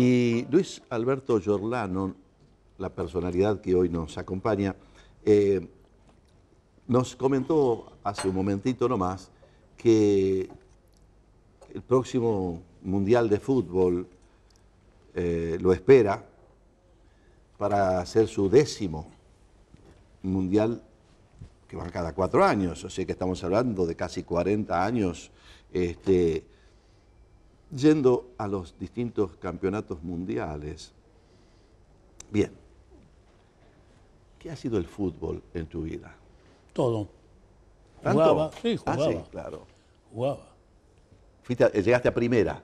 Y Luis Alberto Yorlano, la personalidad que hoy nos acompaña, eh, nos comentó hace un momentito nomás que el próximo Mundial de Fútbol eh, lo espera para ser su décimo Mundial que va cada cuatro años, o sea que estamos hablando de casi 40 años este, Yendo a los distintos campeonatos mundiales, bien, ¿qué ha sido el fútbol en tu vida? Todo. ¿Tanto? Jugaba, sí, jugaba. Ah, sí, claro. Jugaba. Fuiste llegaste a primera.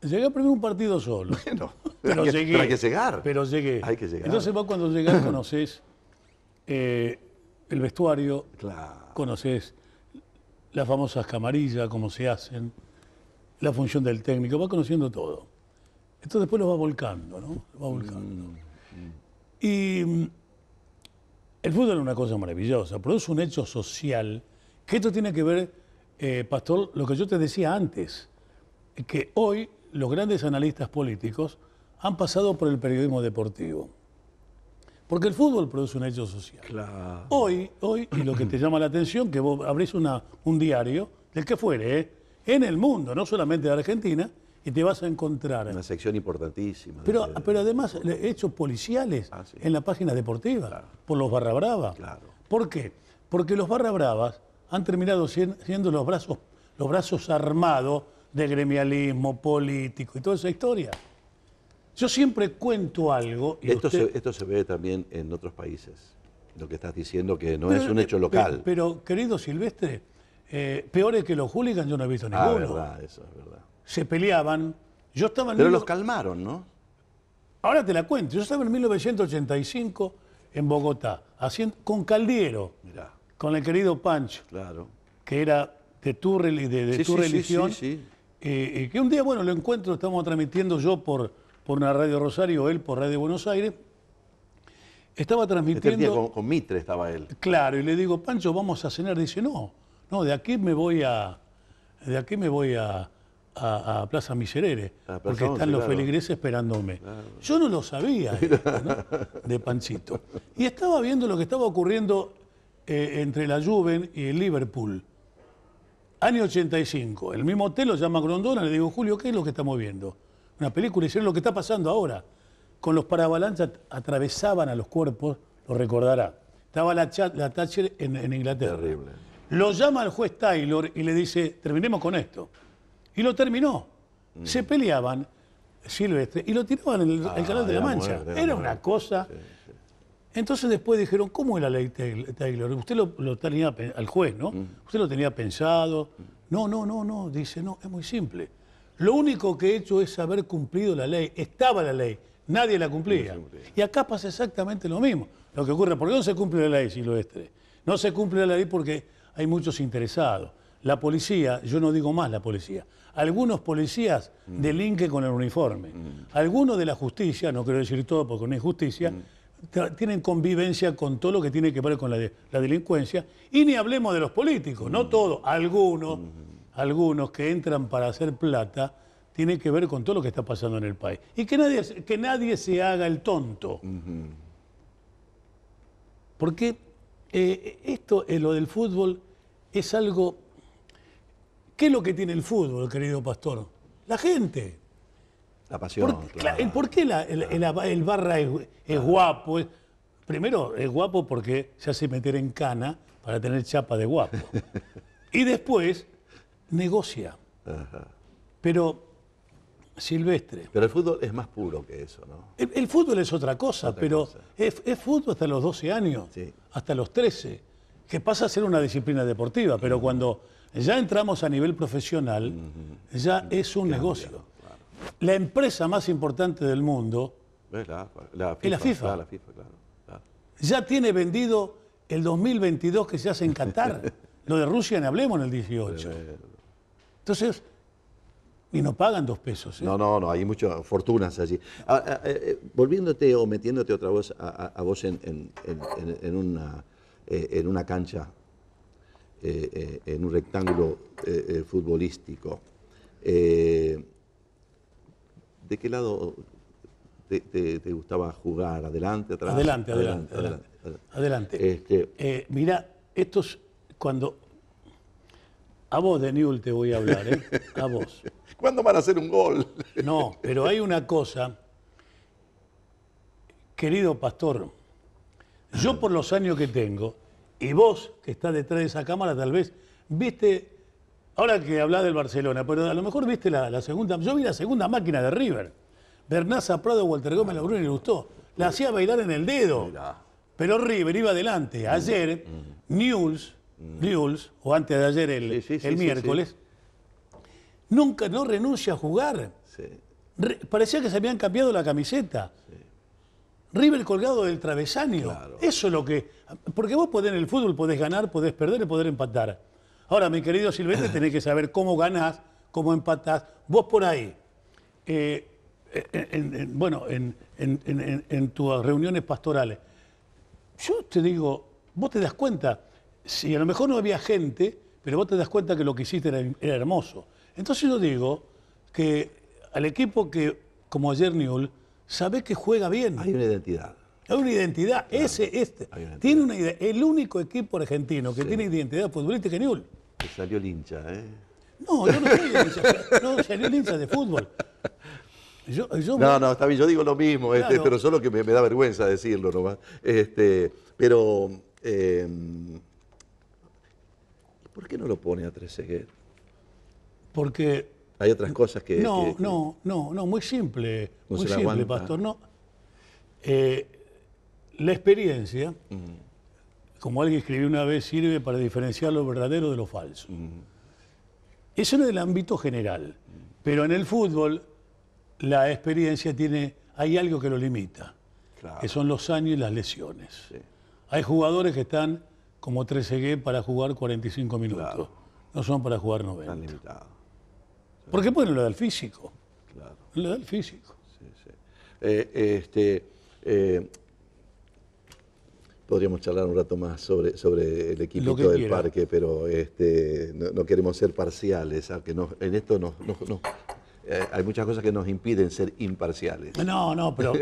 Llegué a primero un partido solo. Bueno, pero, hay que, hay que llegar. Pero llegué. Hay que llegar. Entonces vos cuando llegás conoces eh, el vestuario, claro. conoces las famosas camarillas, cómo se hacen, la función del técnico, va conociendo todo. Entonces después lo va volcando, ¿no? Lo va volcando. Mm, mm. Y mm, el fútbol es una cosa maravillosa, produce un hecho social que esto tiene que ver, eh, Pastor, lo que yo te decía antes, que hoy los grandes analistas políticos han pasado por el periodismo deportivo. Porque el fútbol produce un hecho social. Hoy, hoy, y lo que te llama la atención, que vos abrís una, un diario, del que fuere, ¿eh? en el mundo, no solamente de Argentina, y te vas a encontrar. Una sección importantísima. Pero, pero además, hechos policiales ah, en la página deportiva, por los Barra Claro. ¿Por qué? Porque los Barra Bravas han terminado siendo los brazos, los brazos armados del gremialismo político y toda esa historia. Yo siempre cuento algo. esto, se, ve también en otros países, lo que estás diciendo, que no es un hecho eh, local. pero querido Silvestre, eh, peores que los hooligans yo no he visto ah, ninguno. Se peleaban. Yo estaba en Pero los calmaron, ¿no? Ahora te la cuento. Yo estaba en 1985 en Bogotá, con Caldiero, con el querido Pancho, que era de tu, de, religión. que un día, bueno, lo encuentro, estamos transmitiendo yo por, por una radio Rosario, él por Radio Buenos Aires. Estaba este transmitiendo. día con Mitre estaba él. Claro, y le digo, Pancho, vamos a cenar. Dice, no, no, de aquí me voy a, de aquí me voy a, Plaza Miserere, ah, porque están los feligreses esperándome. Ah, Yo no lo sabía, de Panchito Y estaba viendo lo que estaba ocurriendo eh, entre la Juven y el Liverpool. Año 85, el mismo hotel lo llama Grondona, le digo, Julio, ¿qué es lo que estamos viendo? Una película, y es lo que está pasando ahora. Con los parabalanzas atravesaban a los cuerpos, lo recordará. Estaba la, la Thatcher en, en Inglaterra. Terrible lo llama el juez Taylor y le dice, terminemos con esto. Y lo terminó. Mm. Se peleaban Silvestre y lo tiraban en el, canal de ah, la, Mancha. Era una cosa... Entonces después dijeron, ¿cómo es la ley Taylor? Usted lo, tenía, al juez, ¿no? Mm. Usted lo tenía pensado. No, no, no, no, dice, no, es muy simple. Lo único que he hecho es haber cumplido la ley. Estaba la ley, nadie la cumplía. Y acá pasa exactamente lo mismo. Lo que ocurre, ¿por qué no se cumple la ley silvestre? No se cumple la ley porque hay muchos interesados. La policía, yo no digo más la policía, algunos policías mm. delinquen con el uniforme, mm. algunos de la justicia, no quiero decir todo porque no es justicia, mm. tienen convivencia con todo lo que tiene que ver con la, delincuencia, y ni hablemos de los políticos, no todos, algunos, algunos que entran para hacer plata, tiene que ver con todo lo que está pasando en el país. Y que nadie, que nadie se haga el tonto. Porque eh, esto, es lo del fútbol, es algo... ¿Qué es lo que tiene el fútbol, querido pastor? La gente. La pasión. ¿Por, ¿por qué el, barra es, guapo? primero, es guapo porque se hace meter en cana para tener chapa de guapo. y después, negocia. Pero, Silvestre. Pero el fútbol es más puro que eso, ¿no? El, fútbol es otra cosa, pero Es, fútbol hasta los 12 años, hasta los 13 que pasa a ser una disciplina deportiva, pero cuando ya entramos a nivel profesional, ya es un negocio. La empresa más importante del mundo eh, es la, FIFA. Ya tiene vendido el 2022 que se hace en Qatar. Lo de Rusia, ni hablemos en el 18. Eh, Entonces, y no pagan dos pesos. ¿eh? No, no, no, hay muchas fortunas allí. Ah, ah, volviéndote o metiéndote otra vez a, vos en una eh, en una cancha, eh, eh, en un rectángulo futbolístico. ¿De qué lado te, gustaba jugar? ¿Adelante, atrás? Adelante, adelante. Adelante. Este, mira, estos, cuando a vos de Newell te voy a hablar, ¿eh? A vos. ¿Cuándo van a hacer un gol? No, pero hay una cosa, querido pastor, yo por los años que tengo, y vos que estás detrás de esa cámara tal vez, viste, ahora que hablás del Barcelona, pero a lo mejor viste la, segunda, yo vi la segunda máquina de River. Bernaza Prado, Walter Gómez, la Bruno le gustó. La hacía bailar en el dedo. Pero River iba adelante. Mm. Ayer, mm. News, mm. o antes de ayer el, el miércoles, nunca no renuncia a jugar. parecía que se habían cambiado la camiseta. River colgado del travesaño. Eso es lo que. Porque vos podés en el fútbol, podés ganar, podés perder y podés empatar. Ahora, mi querido Silvestre, tenés que saber cómo ganás, cómo empatás. Vos por ahí, eh, eh, bueno, en, tus reuniones pastorales, yo te digo, vos te das cuenta, si a lo mejor no había gente, pero vos te das cuenta que lo que hiciste era, era hermoso. Entonces yo digo que al equipo que, como ayer Newell, sabés que juega bien. Hay una identidad. Hay una identidad. Ese, este. Tiene una El único equipo argentino que tiene identidad futbolista es Newell. salió lincha, ¿eh? No, yo no soy lincha. no, salió lincha de fútbol. no, no, está bien, yo digo lo mismo, este, pero solo que me, da vergüenza decirlo nomás. Este, pero, em, ¿por qué no lo pone a Trezeguet? Porque hay otras cosas que... No, no, no, no, muy simple, muy simple, Pastor. No. Eh, la experiencia, mm. como alguien escribió una vez, sirve para diferenciar lo verdadero de lo falso. Mm. Eso en el ámbito general, pero en el fútbol la experiencia tiene, hay algo que lo limita, que son los años y las lesiones. Hay jugadores que están como 13G para jugar 45 minutos, no son para jugar 90. ¿Por qué? Porque lo da físico. Claro. Lo da el físico. Sí, sí. Eh, este, eh, podríamos charlar un rato más sobre, sobre el equipo del parque, pero este, no, queremos ser parciales, que en esto no, no, no. Eh, hay muchas cosas que nos impiden ser imparciales. No, no, pero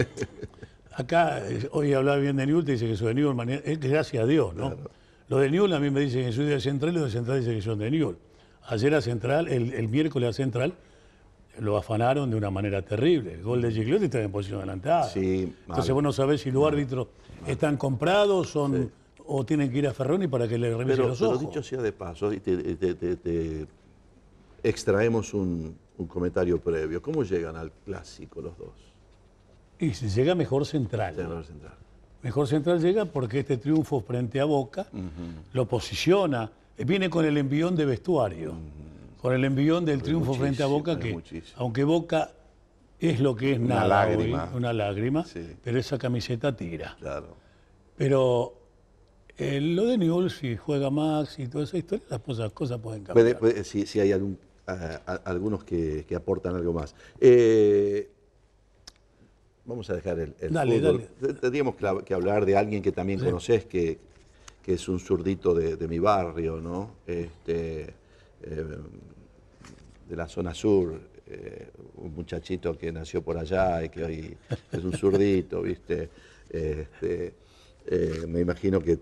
acá hoy hablaba bien de Newell, te dice que soy de Newell, es gracias a Dios, ¿no? Lo de Newell a mí me dicen que soy de Central y lo de Central dice que son de Newell. Ayer a Central, el, miércoles a Central, lo afanaron de una manera terrible. El gol de Gigliotti está en posición adelantada. Sí, Entonces vos no sabés si los árbitros están comprados son, o tienen que ir a Ferroni para que le revisen los ojos. Pero dicho sea de paso, te, extraemos un, comentario previo. ¿Cómo llegan al clásico los dos? Y si llega mejor central. Mejor central. Mejor central llega porque este triunfo frente a Boca lo posiciona viene con el envión de vestuario, mm. con el envión del triunfo frente a Boca, que aunque Boca es lo que es nada lágrima. una lágrima, pero esa camiseta tira. Claro. Pero eh, lo de Newell's, si juega Max y toda esa historia, las cosas, pueden cambiar. si, hay algunos que, aportan algo más. Eh, vamos a dejar el, dale, Tendríamos que hablar de alguien que también conoces, que que es un zurdito de, mi barrio, ¿no? Este, eh, de la zona sur, eh, un muchachito que nació por allá y que hoy es un zurdito, ¿viste? Este, eh, me imagino que,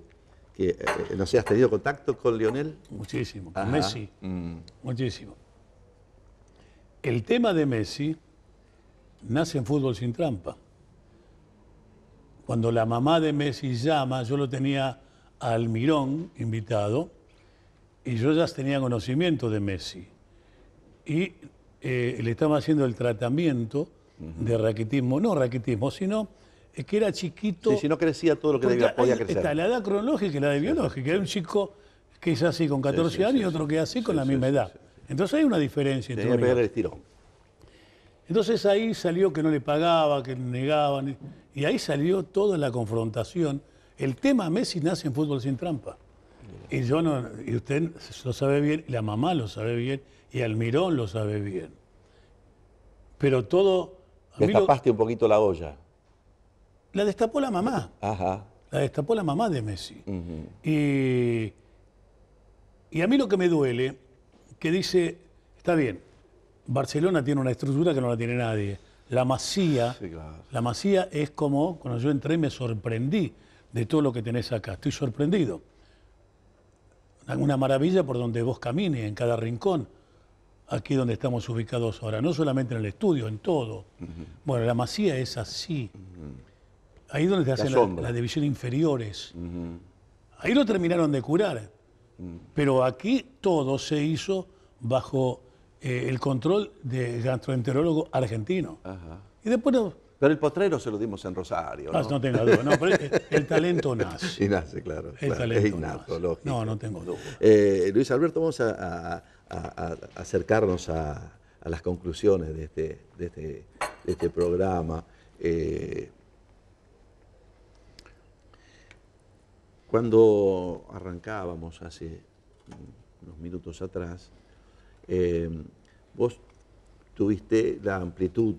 no sé, ¿has tenido contacto con Lionel? Muchísimo, con Messi, mm. muchísimo. El tema de Messi nace en Fútbol sin Trampa. Cuando la mamá de Messi llama, yo lo tenía Almirón, invitado, y yo ya tenía conocimiento de Messi. Y eh, le estaba haciendo el tratamiento de raquitismo, no raquitismo, sino eh, que era chiquito. si no crecía todo lo que debía, podía crecer. Está la edad cronológica y la de biológica. que era un chico que es así con 14 años y otro que es así con la misma edad. Entonces hay una diferencia. entre Entonces ahí salió que no le pagaba, que le negaban. Y ahí salió toda la confrontación el tema Messi nace en fútbol sin trampa. Y yo no, y usted lo sabe bien, la mamá lo sabe bien, y Almirón lo sabe bien. Pero todo. Destapaste un poquito la olla. La destapó la mamá. La destapó la mamá de Messi. y, a mí lo que me duele, que dice, está bien, Barcelona tiene una estructura que no la tiene nadie. La masía, la masía es como, cuando yo entré me sorprendí de todo lo que tenés acá. Estoy sorprendido. Una maravilla por donde vos camines, en cada rincón, aquí donde estamos ubicados ahora, no solamente en el estudio, en todo. Bueno, la masía es así. Ahí donde se hacen las la, divisiones inferiores. Ahí lo terminaron de curar. Pero aquí todo se hizo bajo eh, el control del gastroenterólogo argentino. Y después pero el potrero se lo dimos en Rosario. Ah, no, no, duda. el, talento nace. Y nace, claro. El talento es innato, nace. Lógico. No, no tengo duda. Eh, Luis Alberto, vamos a, acercarnos a, las conclusiones de este, este, este programa. Eh, cuando arrancábamos hace unos minutos atrás, eh, vos tuviste la amplitud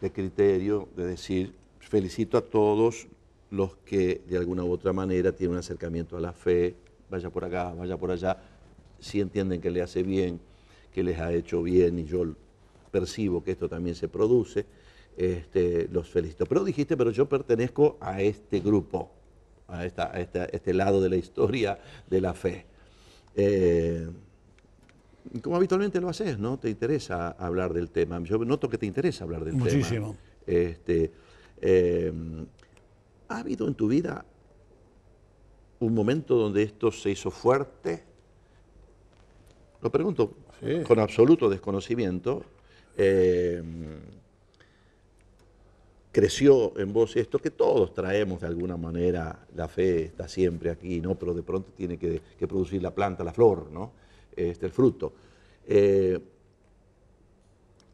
de criterio de decir, felicito a todos los que de alguna u otra manera tienen un acercamiento a la fe, vaya por acá, vaya por allá, si entienden que le hace bien, que les ha hecho bien y yo percibo que esto también se produce, este, los felicito. Pero dijiste, pero yo pertenezco a este grupo, a, este lado de la historia de la fe. Eh, como habitualmente lo haces, ¿no? Te interesa hablar del tema. Yo noto que te interesa hablar del tema. Muchísimo. Este, em, ¿Ha habido en tu vida un momento donde esto se hizo fuerte? Lo pregunto con absoluto desconocimiento. Em, creció en vos esto que todos traemos de alguna manera, la fe está siempre aquí, ¿no? Pero de pronto tiene que producir la planta, la flor, ¿no? este, el fruto. Eh,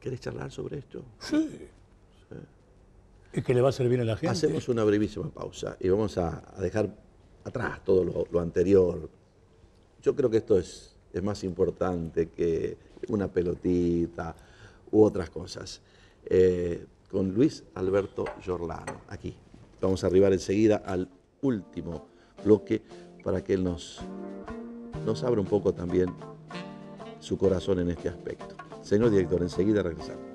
¿Quieres charlar sobre esto? Sí. ¿Y que le va a servir a la gente. Hacemos una brevísima pausa y vamos a, dejar atrás todo lo, anterior. Yo creo que esto es, es más importante que una pelotita u otras cosas. Eh, con Luis Alberto Giordano, aquí. Vamos a arribar enseguida al último bloque para que él nos nos abre un poco también su corazón en este aspecto. Señor director, enseguida regresamos.